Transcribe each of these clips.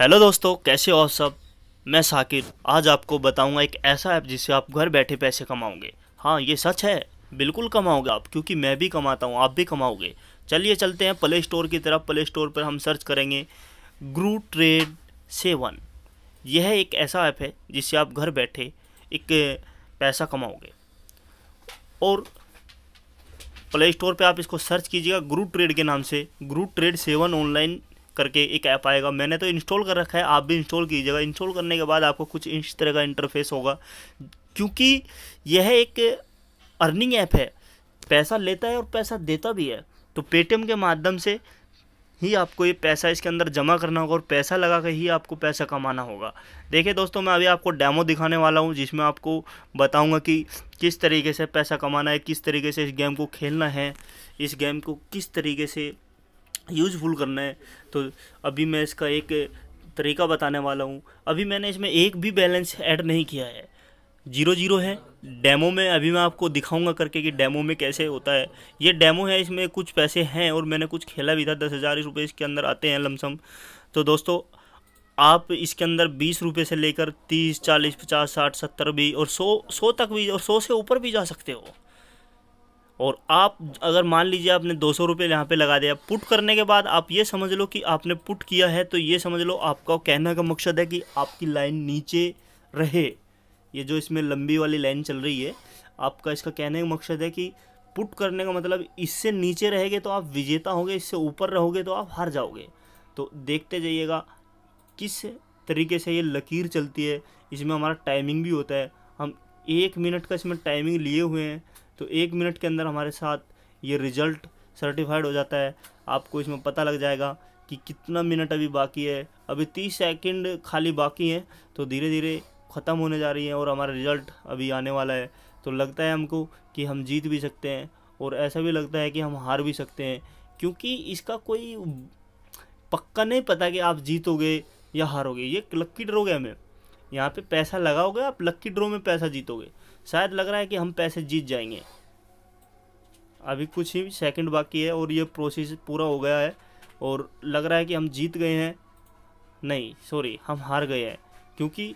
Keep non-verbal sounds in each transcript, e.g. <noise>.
hello दोस्तों कैसे हो सब मैं साकिर आज आपको बताऊंगा एक ऐसा ऐप जिससे आप घर बैठे पैसे कमाओगे हाँ ये सच है बिल्कुल कमाओगे आप क्योंकि मैं भी कमाता हूँ आप भी कमाओगे चलिए चलते हैं प्ले स्टोर की तरफ प्ले स्टोर पर हम सर्च करेंगे ग्रू ट्रेड सेवन यह एक ऐसा ऐप है जिससे आप घर बैठे एक पैसा कमाओगे और प्ले स्टोर पर आप इसको सर्च कीजिएगा ग्रू ट्रेड के नाम से ग्रू ट्रेड सेवन ऑनलाइन करके एक ऐप आएगा मैंने तो इंस्टॉल कर रखा है आप भी इंस्टॉल कीजिएगा इंस्टॉल करने के बाद आपको कुछ इस तरह का इंटरफेस होगा क्योंकि यह एक अर्निंग ऐप है पैसा लेता है और पैसा देता भी है तो पेटीएम के माध्यम से ही आपको ये पैसा इसके अंदर जमा करना होगा और पैसा लगा के ही आपको पैसा कमाना होगा देखिए दोस्तों मैं अभी आपको डेमो दिखाने वाला हूँ जिसमें आपको बताऊँगा कि किस तरीके से पैसा कमाना है किस तरीके से इस गेम को खेलना है इस गेम को किस तरीके से यूजफुल करना है तो अभी मैं इसका एक तरीका बताने वाला हूँ अभी मैंने इसमें एक भी बैलेंस ऐड नहीं किया है जीरो जीरो है डेमो में अभी मैं आपको दिखाऊंगा करके कि डेमो में कैसे होता है ये डेमो है इसमें कुछ पैसे हैं और मैंने कुछ खेला भी था दस हज़ार रुपये इसके अंदर आते हैं लमसम तो दोस्तों आप इसके अंदर बीस रुपये से लेकर तीस चालीस पचास साठ सत्तर भी और सौ सौ तक भी और सौ से ऊपर भी जा सकते हो और आप अगर मान लीजिए आपने दो सौ रुपये यहाँ पर लगा दिया पुट करने के बाद आप ये समझ लो कि आपने पुट किया है तो ये समझ लो आपका कहने का मकसद है कि आपकी लाइन नीचे रहे ये जो इसमें लंबी वाली लाइन चल रही है आपका इसका कहने का मकसद है कि पुट करने का मतलब इससे नीचे रहेंगे तो आप विजेता होंगे इससे ऊपर रहोगे तो आप हार जाओगे तो देखते जाइएगा किस तरीके से ये लकीर चलती है इसमें हमारा टाइमिंग भी होता है हम एक मिनट का इसमें टाइमिंग लिए हुए हैं तो एक मिनट के अंदर हमारे साथ ये रिज़ल्ट सर्टिफाइड हो जाता है आपको इसमें पता लग जाएगा कि कितना मिनट अभी बाकी है अभी तीस सेकेंड खाली बाकी हैं तो धीरे धीरे ख़त्म होने जा रही है और हमारा रिज़ल्ट अभी आने वाला है तो लगता है हमको कि हम जीत भी सकते हैं और ऐसा भी लगता है कि हम हार भी सकते हैं क्योंकि इसका कोई पक्का नहीं पता कि आप जीतोगे या हारोगे ये लक्की ड्रो गेम है यहाँ पे पैसा लगाओगे आप लक्की ड्रो में पैसा जीतोगे शायद लग रहा है कि हम पैसे जीत जाएंगे अभी कुछ ही सेकंड बाकी है और ये प्रोसेस पूरा हो गया है और लग रहा है कि हम जीत गए हैं नहीं सॉरी हम हार गए हैं क्योंकि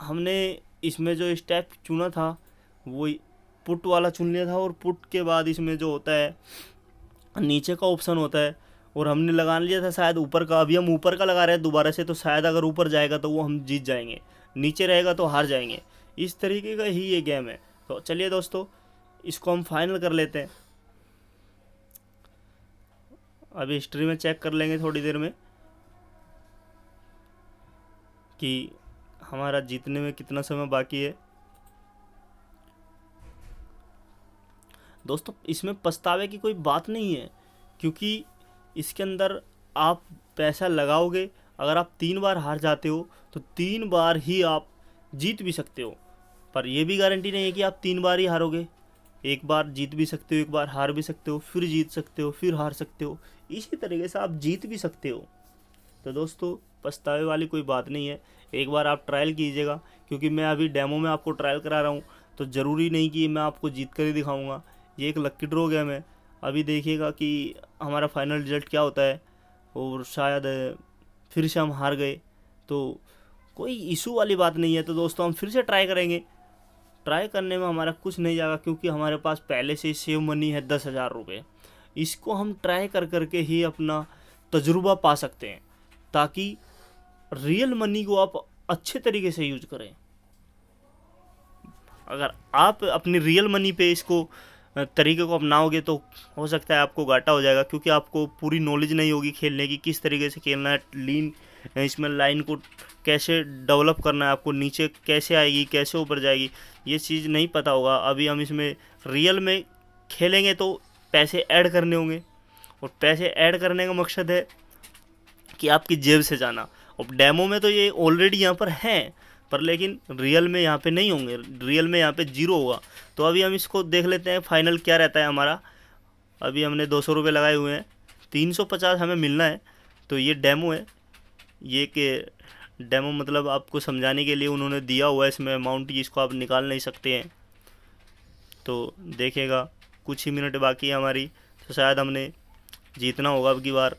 हमने इसमें जो स्टेप चुना था वो पुट वाला चुन लिया था और पुट के बाद इसमें जो होता है नीचे का ऑप्शन होता है और हमने लगा लिया था शायद ऊपर का अभी हम ऊपर का लगा रहे हैं दोबारा से तो शायद अगर ऊपर जाएगा तो वो हम जीत जाएंगे नीचे रहेगा तो हार जाएंगे इस तरीके का ही ये गेम है तो चलिए दोस्तों इसको हम फाइनल कर लेते हैं अभी हिस्ट्री में चेक कर लेंगे थोड़ी देर में कि हमारा जीतने में कितना समय बाकी है दोस्तों इसमें पछतावे की कोई बात नहीं है क्योंकि इसके अंदर आप पैसा लगाओगे अगर आप तीन बार हार जाते हो तो तीन बार ही आप जीत भी सकते हो पर यह भी गारंटी नहीं है कि आप तीन बार ही हारोगे एक बार जीत भी सकते हो एक बार हार भी सकते हो फिर जीत सकते हो फिर हार सकते हो इसी तरीके से आप जीत भी सकते हो तो दोस्तों पछतावे वाली कोई बात नहीं है एक बार आप ट्रायल कीजिएगा क्योंकि मैं अभी डेमो में आपको ट्रायल करा रहा हूँ तो ज़रूरी नहीं कि मैं आपको जीत कर ही दिखाऊँगा ये एक लक्की ड्रो गेम है अभी देखिएगा कि हमारा फाइनल रिजल्ट क्या होता है और शायद फिर से हम हार गए तो कोई इशू वाली बात नहीं है तो दोस्तों हम फिर से ट्राई करेंगे ट्राई करने में हमारा कुछ नहीं जाएगा क्योंकि हमारे पास पहले से ही सेव मनी है दस हज़ार रुपये इसको हम ट्राई कर करके ही अपना तजुर्बा पा सकते हैं ताकि रियल मनी को आप अच्छे तरीके से यूज करें अगर आप अपनी रियल मनी पे इसको तरीके को अपनाओगे तो हो सकता है आपको घाटा हो जाएगा क्योंकि आपको पूरी नॉलेज नहीं होगी खेलने की किस तरीके से खेलना है लीन इसमें लाइन को कैसे डेवलप करना है आपको नीचे कैसे आएगी कैसे ऊपर जाएगी ये चीज़ नहीं पता होगा अभी हम इसमें रियल में खेलेंगे तो पैसे ऐड करने होंगे और पैसे ऐड करने का मकसद है कि आपकी जेब से जाना और डैमो में तो ये ऑलरेडी यहाँ पर हैं पर लेकिन रियल में यहाँ पे नहीं होंगे रियल में यहाँ पे जीरो होगा तो अभी हम इसको देख लेते हैं फाइनल क्या रहता है हमारा अभी हमने दो सौ लगाए हुए हैं तीन सौ पचास हमें मिलना है तो ये डेमो है ये के डेमो मतलब आपको समझाने के लिए उन्होंने दिया हुआ है इसमें अमाउंट जिसको आप निकाल नहीं सकते हैं तो देखेगा कुछ ही मिनट बाकी है हमारी तो शायद हमने जीतना होगा अब की बार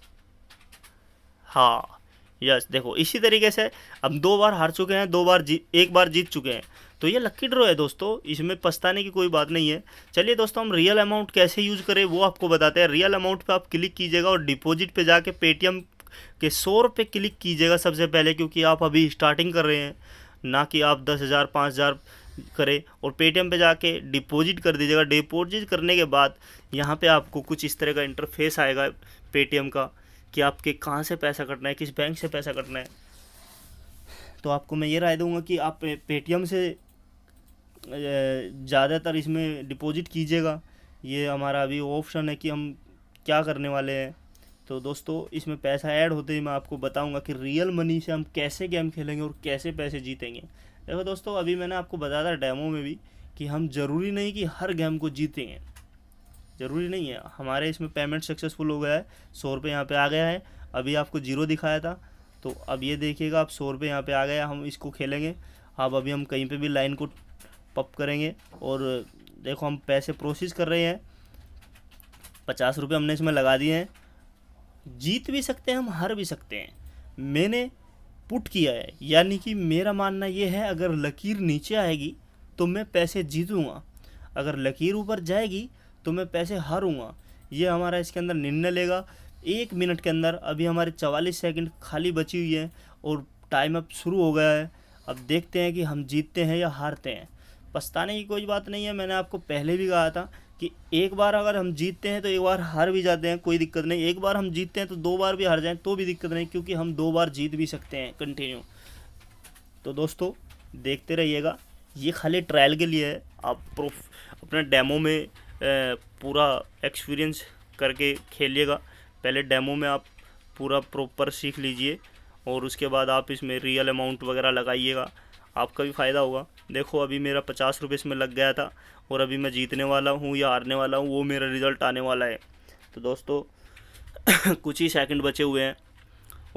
हाँ यस देखो इसी तरीके से अब दो बार हार चुके हैं दो बार जीत एक बार जीत चुके हैं तो ये लक्की ड्रॉ है दोस्तों इसमें पछताने की कोई बात नहीं है चलिए दोस्तों हम रियल अमाउंट कैसे यूज़ करें वो आपको बताते हैं रियल अमाउंट पे आप क्लिक कीजिएगा और डिपॉजिट पे जाके पेटीएम के सौ रुपये क्लिक कीजिएगा सबसे पहले क्योंकि आप अभी स्टार्टिंग कर रहे हैं ना कि आप दस हज़ार पाँच हज़ार करें और पेटीएम पे जाके डिपॉजिट कर दीजिएगा डिपॉजिट करने के बाद यहाँ पे आपको कुछ इस तरह का इंटरफेस आएगा पेटीएम का कि आपके कहाँ से पैसा कटना है किस बैंक से पैसा कटना है तो आपको मैं ये राय दूँगा कि आप पेटीएम से ज़्यादातर इसमें डिपॉजिट कीजिएगा ये हमारा अभी ऑप्शन है कि हम क्या करने वाले हैं तो दोस्तों इसमें पैसा ऐड होते ही मैं आपको बताऊंगा कि रियल मनी से हम कैसे गेम खेलेंगे और कैसे पैसे जीतेंगे देखो दोस्तों अभी मैंने आपको बताया था डेमो में भी कि हम ज़रूरी नहीं कि हर गेम को जीतेंगे ज़रूरी नहीं है हमारे इसमें पेमेंट सक्सेसफुल हो गया है सौ रुपये यहाँ पर आ गया है अभी आपको जीरो दिखाया था तो अब ये देखिएगा आप सौ रुपये यहाँ पर आ गया हम इसको खेलेंगे अब अभी हम कहीं पर भी लाइन को पप करेंगे और देखो हम पैसे प्रोसेस कर रहे हैं पचास रुपये हमने इसमें लगा दिए हैं जीत भी सकते हैं हम हार भी सकते हैं मैंने पुट किया है यानी कि मेरा मानना यह है अगर लकीर नीचे आएगी तो मैं पैसे जीतूँगा अगर लकीर ऊपर जाएगी तो मैं पैसे हारूँगा ये हमारा इसके अंदर निर्णय लेगा एक मिनट के अंदर अभी हमारे चवालीस सेकंड खाली बची हुई है और टाइम अब शुरू हो गया है अब देखते हैं कि हम जीतते हैं या हारते हैं पछताने की कोई बात नहीं है मैंने आपको पहले भी कहा था कि एक बार अगर हम जीतते हैं तो एक बार हार भी जाते हैं कोई दिक्कत नहीं एक बार हम जीतते हैं तो दो बार भी हार जाएं तो भी दिक्कत नहीं क्योंकि हम दो बार जीत भी सकते हैं कंटिन्यू तो दोस्तों देखते रहिएगा ये खाली ट्रायल के लिए है आप प्रोफ अपने डेमो में पूरा एक्सपीरियंस करके खेलिएगा पहले डेमो में आप पूरा प्रॉपर सीख लीजिए और उसके बाद आप इसमें रियल अमाउंट वगैरह लगाइएगा आपका भी फ़ायदा होगा देखो अभी मेरा पचास रुपये इसमें लग गया था और अभी मैं जीतने वाला हूँ या हारने वाला हूँ वो मेरा रिज़ल्ट आने वाला है तो दोस्तों <coughs> कुछ ही सेकंड बचे हुए हैं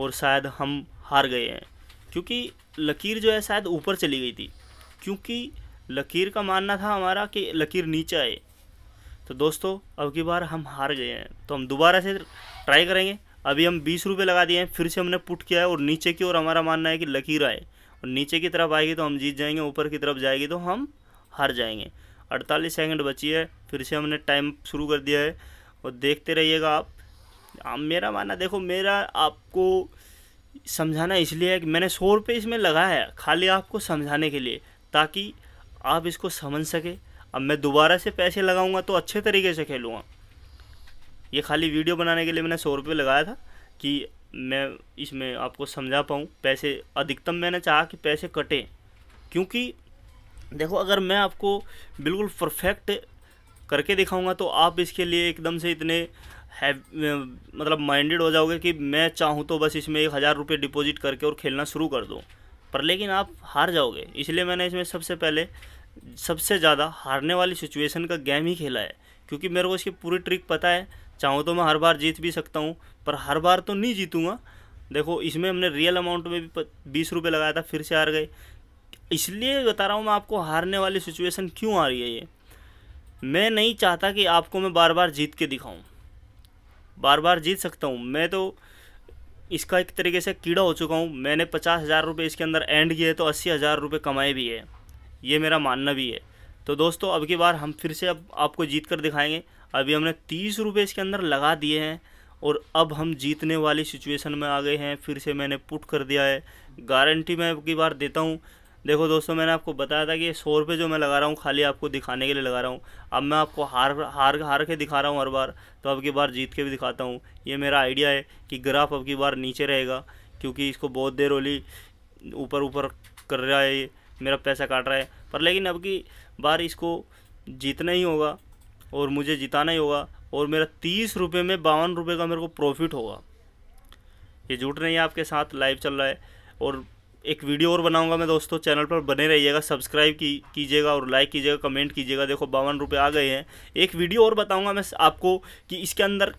और शायद हम हार गए हैं क्योंकि लकीर जो है शायद ऊपर चली गई थी क्योंकि लकीर का मानना था हमारा कि लकीर नीचे आए तो दोस्तों अब की बार हम हार गए हैं तो हम दोबारा से ट्राई करेंगे अभी हम बीस रुपये लगा दिए हैं फिर से हमने पुट किया है और नीचे की ओर हमारा मानना है कि लकीर आए और नीचे की तरफ आएगी तो हम जीत जाएंगे ऊपर की तरफ जाएगी तो हम हार जाएंगे अड़तालीस सेकंड बची है फिर से हमने टाइम शुरू कर दिया है और देखते रहिएगा आप आ, मेरा माना देखो मेरा आपको समझाना इसलिए है कि मैंने सौ रुपये इसमें लगाया है खाली आपको समझाने के लिए ताकि आप इसको समझ सके अब मैं दोबारा से पैसे लगाऊंगा तो अच्छे तरीके से खेलूँगा ये खाली वीडियो बनाने के लिए मैंने सौ रुपये लगाया था कि मैं इसमें आपको समझा पाऊँ पैसे अधिकतम मैंने चाहा कि पैसे कटें क्योंकि देखो अगर मैं आपको बिल्कुल परफेक्ट करके दिखाऊंगा तो आप इसके लिए एकदम से इतने है मतलब माइंडेड हो जाओगे कि मैं चाहूँ तो बस इसमें एक हज़ार रुपये डिपोजिट करके और खेलना शुरू कर दो पर लेकिन आप हार जाओगे इसलिए मैंने इसमें सबसे पहले सबसे ज़्यादा हारने वाली सिचुएशन का गेम ही खेला है क्योंकि मेरे को इसकी पूरी ट्रिक पता है चाहूँ तो मैं हर बार जीत भी सकता हूँ पर हर बार तो नहीं जीतूँगा देखो इसमें हमने रियल अमाउंट में भी बीस रुपये लगाया था फिर से हार गए इसलिए बता रहा हूँ मैं आपको हारने वाली सिचुएशन क्यों आ रही है ये मैं नहीं चाहता कि आपको मैं बार बार जीत के दिखाऊँ बार बार जीत सकता हूँ मैं तो इसका एक तरीके से कीड़ा हो चुका हूँ मैंने पचास हज़ार रुपये इसके अंदर एंड किए तो अस्सी हज़ार रुपये कमाए भी है ये मेरा मानना भी है तो दोस्तों अब की बार हम फिर से अब आपको जीत कर दिखाएंगे अभी हमने तीस रुपये इसके अंदर लगा दिए हैं और अब हम जीतने वाली सिचुएशन में आ गए हैं फिर से मैंने पुट कर दिया है गारंटी मैं अब की बार देता हूँ देखो दोस्तों मैंने आपको बताया था कि सौ रुपये जो मैं लगा रहा हूँ खाली आपको दिखाने के लिए लगा रहा हूँ अब मैं आपको हार हार हार के दिखा रहा हूँ हर बार तो अब की बार जीत के भी दिखाता हूँ ये मेरा आइडिया है कि ग्राफ अब की बार नीचे रहेगा क्योंकि इसको बहुत देर ओली ऊपर ऊपर कर रहा है मेरा पैसा काट रहा है पर लेकिन अब की बार इसको जीतना ही होगा और मुझे जिताना ही होगा और मेरा तीस रुपये में बावन रुपये का मेरे को प्रॉफिट होगा ये झूठ नहीं है आपके साथ लाइव चल रहा है और एक वीडियो और बनाऊंगा मैं दोस्तों चैनल पर बने रहिएगा सब्सक्राइब की कीजिएगा और लाइक कीजिएगा कमेंट कीजिएगा देखो बावन रुपये आ गए हैं एक वीडियो और बताऊंगा मैं आपको कि इसके अंदर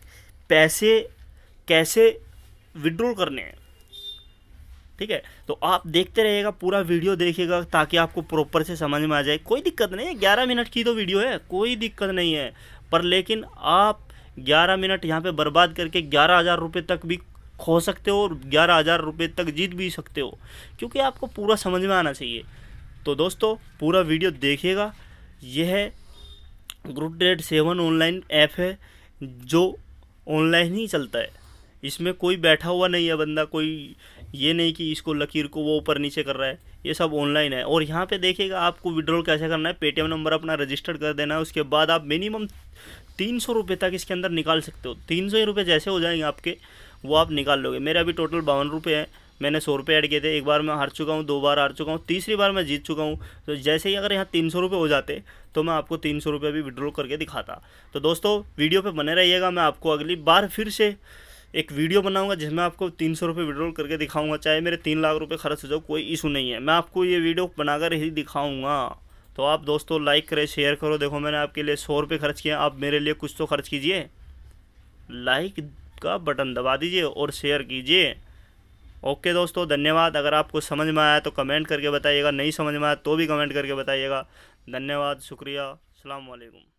पैसे कैसे विड्रॉल करने हैं ठीक है तो आप देखते रहिएगा पूरा वीडियो देखिएगा ताकि आपको प्रॉपर से समझ में आ जाए कोई दिक्कत नहीं है ग्यारह मिनट की तो वीडियो है कोई दिक्कत नहीं है पर लेकिन आप ग्यारह मिनट यहाँ पर बर्बाद करके ग्यारह हज़ार रुपये तक भी खो सकते हो और ग्यारह हज़ार रुपये तक जीत भी सकते हो क्योंकि आपको पूरा समझ में आना चाहिए तो दोस्तों पूरा वीडियो देखिएगा यह group date seven online app है जो ऑनलाइन ही चलता है इसमें कोई बैठा हुआ नहीं है बंदा कोई ये नहीं कि इसको लकीर को वो ऊपर नीचे कर रहा है ये सब ऑनलाइन है और यहाँ पे देखिएगा आपको विड्रॉल कैसे करना है पेटीएम नंबर अपना रजिस्टर्ड कर देना है उसके बाद आप मिनिमम तीन सौ रुपये तक इसके अंदर निकाल सकते हो तीन सौ रुपये जैसे हो जाएंगे आपके वो आप निकाल लोगे मेरे अभी टोटल बावन रुपये हैं मैंने सौ रुपये ऐड किए थे एक बार मैं हार चुका हूँ दो बार हार चुका हूँ तीसरी बार मैं जीत चुका हूँ तो जैसे ही अगर यहाँ तीन सौ रुपये हो जाते तो मैं आपको तीन सौ रुपये भी विड्रॉ करके दिखाता तो दोस्तों वीडियो पर बने रहिएगा मैं आपको अगली बार फिर से एक वीडियो बनाऊंगा जिसमें आपको तीन सौ रुपये विड्रॉल करके दिखाऊंगा चाहे मेरे तीन लाख रुपये खर्च हो जाओ कोई इशू नहीं है मैं आपको ये वीडियो बनाकर ही दिखाऊंगा तो आप दोस्तों लाइक करें शेयर करो देखो मैंने आपके लिए सौ रुपये खर्च किए आप मेरे लिए कुछ तो खर्च कीजिए लाइक का बटन दबा दीजिए और शेयर कीजिए ओके दोस्तों धन्यवाद अगर आपको समझ में आया तो कमेंट करके बताइएगा नहीं समझ में आया तो भी कमेंट करके बताइएगा धन्यवाद शुक्रिया अल्लाम